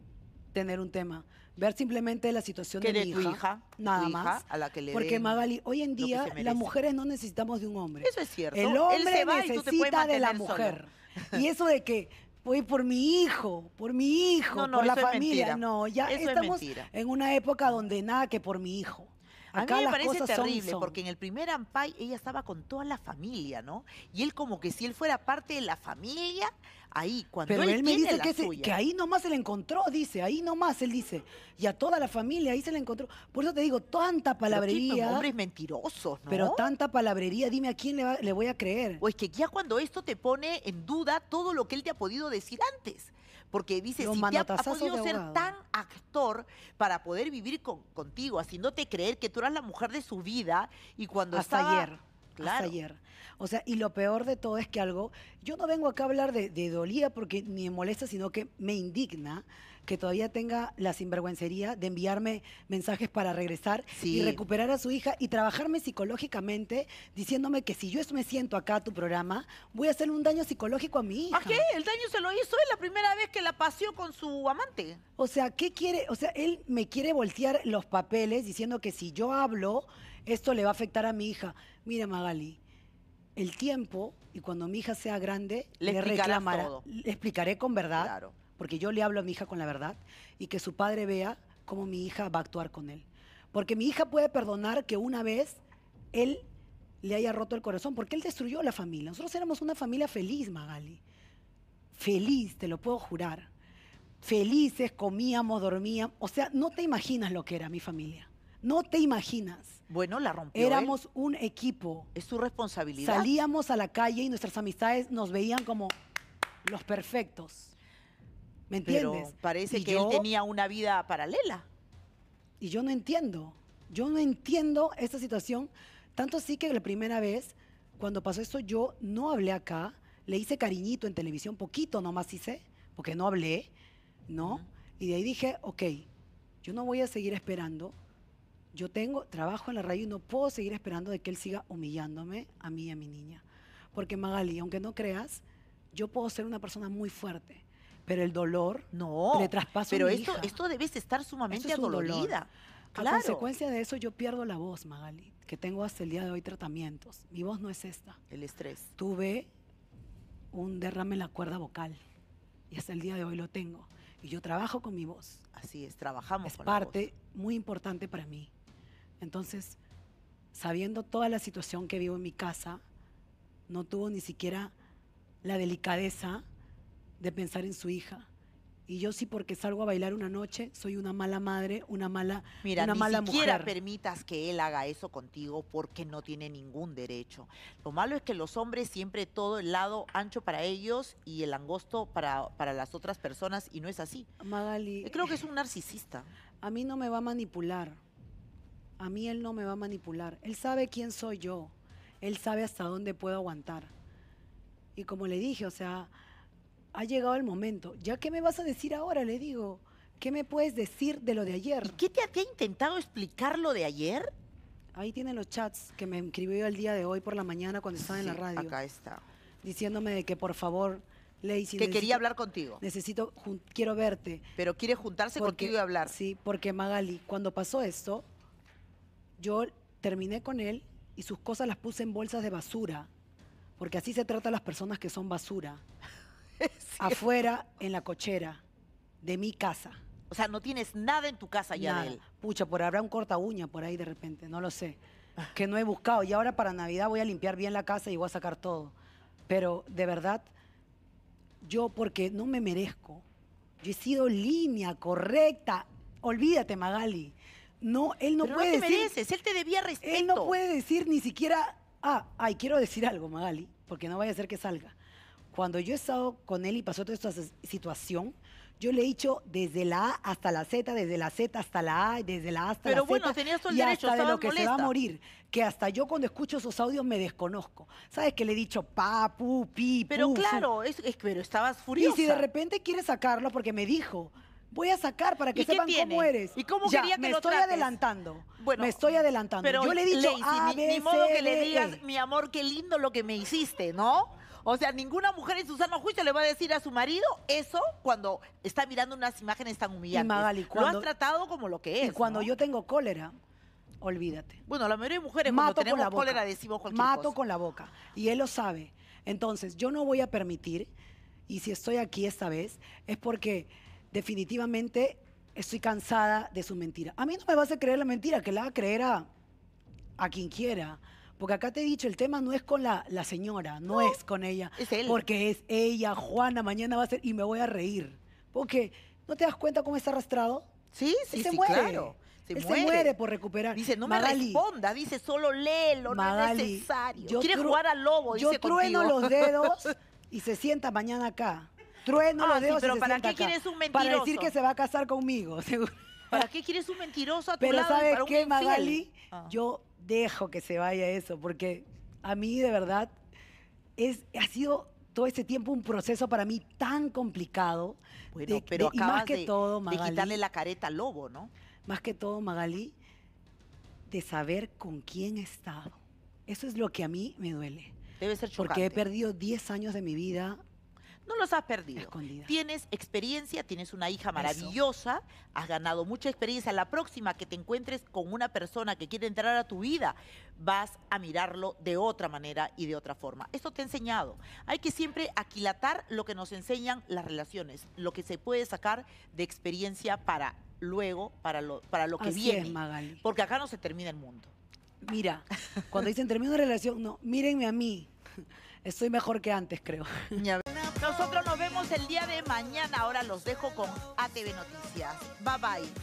tener un tema. Ver simplemente la situación de mi hija, nada más. Porque Magali, hoy en día las mujeres no necesitamos de un hombre. Eso es cierto. El hombre necesita de la mujer. Y eso de que Voy por mi hijo, por mi hijo, por la familia. no, ya estamos en una época donde nada que por mi hijo a mí me parece terrible, porque en el primer Ampay ella estaba con toda la familia, ¿no? Y él como que si él fuera parte de la familia, ahí, cuando él, me dice que, ahí nomás se le encontró, dice, ahí nomás, él dice. Y a toda la familia ahí se le encontró. Por eso te digo, tanta palabrería. Pero hombres mentirosos, ¿no? Pero tanta palabrería, dime a quién le, le voy a creer. Pues que ya cuando esto te pone en duda todo lo que él te ha podido decir antes. Porque dice, si ha, podido ser tan actor para poder vivir con, contigo, haciéndote creer que tú eras la mujer de su vida y cuando Hasta ayer. Claro. Hasta ayer. O sea, y lo peor de todo es que algo, yo no vengo acá a hablar de, dolía porque ni me molesta, sino que me indigna que todavía tenga la sinvergüencería de enviarme mensajes para regresar y recuperar a su hija y trabajarme psicológicamente diciéndome que si yo me siento acá a tu programa, voy a hacer un daño psicológico a mi hija. ¿A qué? El daño se lo hizo es la primera vez que la paseó con su amante. O sea, ¿qué quiere? O sea, él me quiere voltear los papeles diciendo que si yo hablo, esto le va a afectar a mi hija. Mira, Magali, el tiempo y cuando mi hija sea grande, le, Le explicaré con verdad. Claro porque yo le hablo a mi hija con la verdad y que su padre vea cómo mi hija va a actuar con él. Porque mi hija puede perdonar que una vez él le haya roto el corazón, porque él destruyó la familia. Nosotros éramos una familia feliz, Magali. Feliz, te lo puedo jurar. Felices, comíamos, dormíamos. O sea, no te imaginas lo que era mi familia. No te imaginas. Bueno, la rompió. Éramos un equipo. Es su responsabilidad. Salíamos a la calle y nuestras amistades nos veían como los perfectos. ¿Me entiendes? parece que él tenía una vida paralela. Y yo no entiendo. Yo no entiendo esta situación. Tanto así que la primera vez, cuando pasó esto, yo no hablé acá. Le hice cariñito en televisión, poquito nomás hice, porque no hablé, ¿no? Y de ahí dije, ok, yo no voy a seguir esperando. Yo tengo trabajo en la radio y no puedo seguir esperando de que él siga humillándome a mí y a mi niña. Porque Magali, aunque no creas, yo puedo ser una persona muy fuerte pero el dolor, no. Le traspaso Pero a mi esto, Pero esto debes estar sumamente es adolorida. A consecuencia de eso yo pierdo la voz, Magali, que tengo hasta el día de hoy tratamientos. Mi voz no es esta. El estrés. Tuve un derrame en la cuerda vocal y hasta el día de hoy lo tengo. Y yo trabajo con mi voz. Así es, trabajamos. Es con parte la voz. muy importante para mí. Entonces, sabiendo toda la situación que vivo en mi casa, no tuvo ni siquiera la delicadeza de pensar en su hija. Y yo sí porque salgo a bailar una noche, soy una mala madre, una mala Mira, ni siquiera permitas que él haga eso contigo porque no tiene ningún derecho. Lo malo es que los hombres siempre todo el lado ancho para ellos y el angosto para, para las otras personas y no es así. Magali. Yo eh, creo que es un narcisista. A mí no me va a manipular. A mí él no me va a manipular. Él sabe quién soy yo. Él sabe hasta dónde puedo aguantar. Y como le dije, o sea, ha llegado el momento. ¿Ya qué me vas a decir ahora? Le digo, ¿qué me puedes decir de lo de ayer? ¿Y qué te había intentado explicar lo de ayer? Ahí tienen los chats que me escribió el día de hoy por la mañana cuando estaba en la radio. Acá está. Diciéndome que por favor, Lacey. Que quería hablar contigo. Necesito, quiero verte. Pero quiere juntarse contigo y hablar. Sí, porque Magali, cuando pasó esto, yo terminé con él y sus cosas las puse en bolsas de basura. Porque así se trata a las personas que son basura. afuera en la cochera de mi casa. O sea, no tienes nada en tu casa ya él. Pucha, por habrá un corta uña por ahí de repente, no lo sé. Que no he buscado. Y ahora para Navidad voy a limpiar bien la casa y voy a sacar todo. Pero de verdad, yo porque no me merezco. Yo he sido línea, correcta. Olvídate, Magali. No, él no Pero puede no te mereces, él te debía respeto. Él no puede decir ni siquiera, ah, ay, quiero decir algo, Magali, porque no vaya a ser que salga cuando yo he estado con él y pasó toda esta situación, yo le he dicho desde la A hasta la Z, desde la Z hasta la A, desde la A hasta la Z. Pero bueno, tenías todo el hasta de lo que se va a morir, que hasta yo cuando escucho esos audios me desconozco. ¿Sabes que le he dicho pa, pu, pi, Pero claro, es, pero estabas furiosa. Y si de repente quiere sacarlo, porque me dijo, voy a sacar para que sepan cómo eres. ¿Y cómo quería que me lo estoy adelantando. me estoy adelantando. Pero yo le he dicho a, ni, modo que le digas, mi amor, qué lindo lo que me hiciste, ¿no? O sea, ninguna mujer en su sano juicio le va a decir a su marido eso cuando está mirando unas imágenes tan humillantes. Y lo has tratado como lo que es. Y cuando yo tengo cólera, olvídate. Bueno, la mayoría de mujeres Mato cuando tenemos con la boca. cólera decimos cualquier Mato con la boca. Y él lo sabe. Entonces, yo no voy a permitir, y si estoy aquí esta vez, es porque definitivamente estoy cansada de su mentira. A mí no me vas a creer la mentira, que la va a creer a, a quien quiera. Porque acá te he dicho, el tema no es con la, la señora, no, es con ella. Es él. Porque es ella, Juana, mañana va a ser, y me voy a reír. Porque, ¿no te das cuenta cómo está arrastrado? Sí, sí, se muere. Se él muere. se muere por recuperar. Dice, no me responda, dice, solo léelo, lo no es necesario. Yo Quiere jugar al lobo, dice Yo trueno los dedos y se sienta mañana acá. Trueno ah, los dedos pero y se ¿para qué quieres un mentiroso? Para decir que se va a casar conmigo, seguro. ¿Para qué quieres un mentiroso a tu pero ¿sabes qué, Magali? Ah. Yo dejo que se vaya eso, porque a mí de verdad es, ha sido todo ese tiempo un proceso para mí tan complicado. Bueno, pero más que todo, Magali, quitarle la careta al lobo, ¿no? Más que todo, Magali, de saber con quién he estado. Eso es lo que a mí me duele. Debe ser chocante. Porque he perdido 10 años de mi vida no los has perdido. Tienes experiencia, tienes una hija maravillosa, has ganado mucha experiencia. La próxima que te encuentres con una persona que quiere entrar a tu vida, vas a mirarlo de otra manera y de otra forma. Esto te he enseñado. Hay que siempre aquilatar lo que nos enseñan las relaciones, lo que se puede sacar de experiencia para luego, para lo, para lo que viene. Porque acá no se termina el mundo. Mira, cuando dicen termino una relación, no, mírenme a mí. Estoy mejor que antes, creo. Nosotros nos vemos el día de mañana. Ahora los dejo con ATV Noticias. Bye bye.